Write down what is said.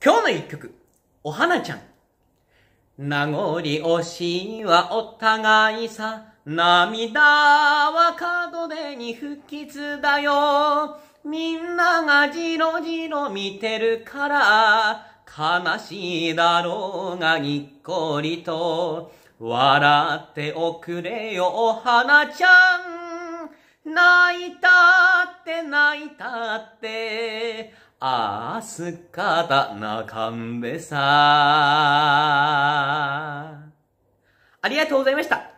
今日の一曲、お花ちゃん。名残惜しいはお互いさ、涙は角でに不吉だよ。みんながじろじろ見てるから、悲しいだろうがにっこりと、笑っておくれよ、お花ちゃん。泣いたって泣いたって、あすかたなかんべさ。ありがとうございました。